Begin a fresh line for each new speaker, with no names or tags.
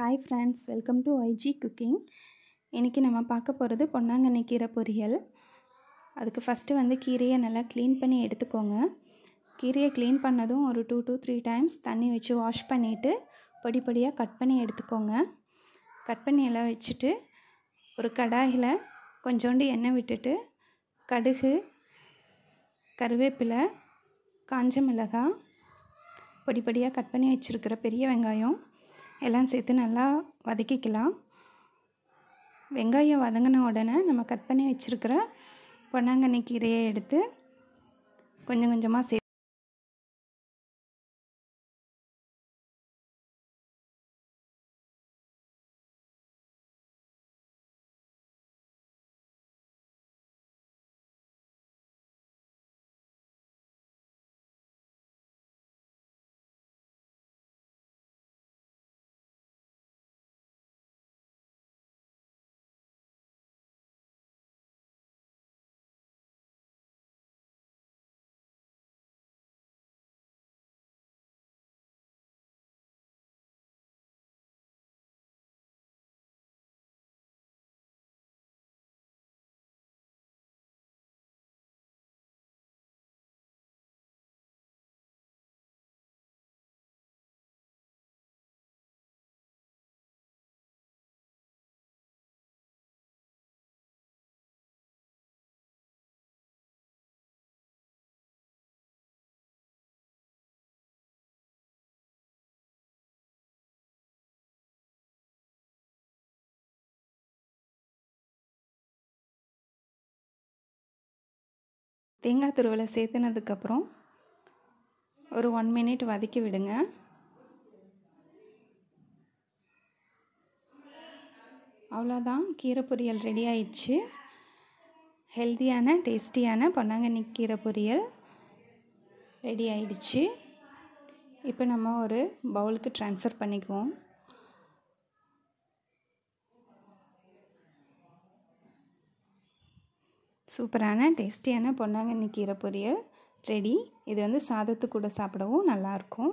hi friends welcome to IG cooking இன்றைக்கி நம்ம பார்க்க போகிறது பொன்னாங்கண்ணி கீரை பொரியல் அதுக்கு ஃபஸ்ட்டு வந்து கீரையை நல்லா க்ளீன் பண்ணி எடுத்துக்கோங்க கீரையை க்ளீன் பண்ணதும் ஒரு டூ டூ த்ரீ டைம்ஸ் தண்ணி வச்சு வாஷ் பண்ணிவிட்டு பொடி பொடியாக கட் பண்ணி எடுத்துக்கோங்க கட் பண்ணி எல்லாம் வச்சுட்டு ஒரு கடாயில் கொஞ்சோண்டு எண்ணெய் விட்டுட்டு கடுகு கருவேப்பிலை காஞ்ச மிளகாய் பொடி பொடியாக கட் பண்ணி வச்சுருக்கிற பெரிய வெங்காயம் எல்லாம் சேர்த்து நல்லா வதக்கிக்கலாம் வெங்காயம் வதங்கின உடனே நம்ம கட் பண்ணி வச்சுருக்கிற பொன்னாங்கண்ணி கீரையை எடுத்து கொஞ்சம் கொஞ்சமாக சே தேங்காய் துருவலை சேர்த்துனதுக்கப்புறம் ஒரு ஒன் மினிட் வதக்கி விடுங்க அவ்வளோதான் கீரை பொரியல் ரெடி ஆயிடுச்சு ஹெல்த்தியான டேஸ்டியான பொன்னாங்கண்ணி கீரை பொரியல் ரெடி ஆயிடுச்சு இப்போ நம்ம ஒரு பவுலுக்கு ட்ரான்ஸ்ஃபர் பண்ணிக்குவோம் சூப்பரான டேஸ்டியான பொன்னாங்கண்ணி கீரை பொரியல் ரெடி இது வந்து சாதத்து கூட சாப்பிடவும் நல்லாயிருக்கும்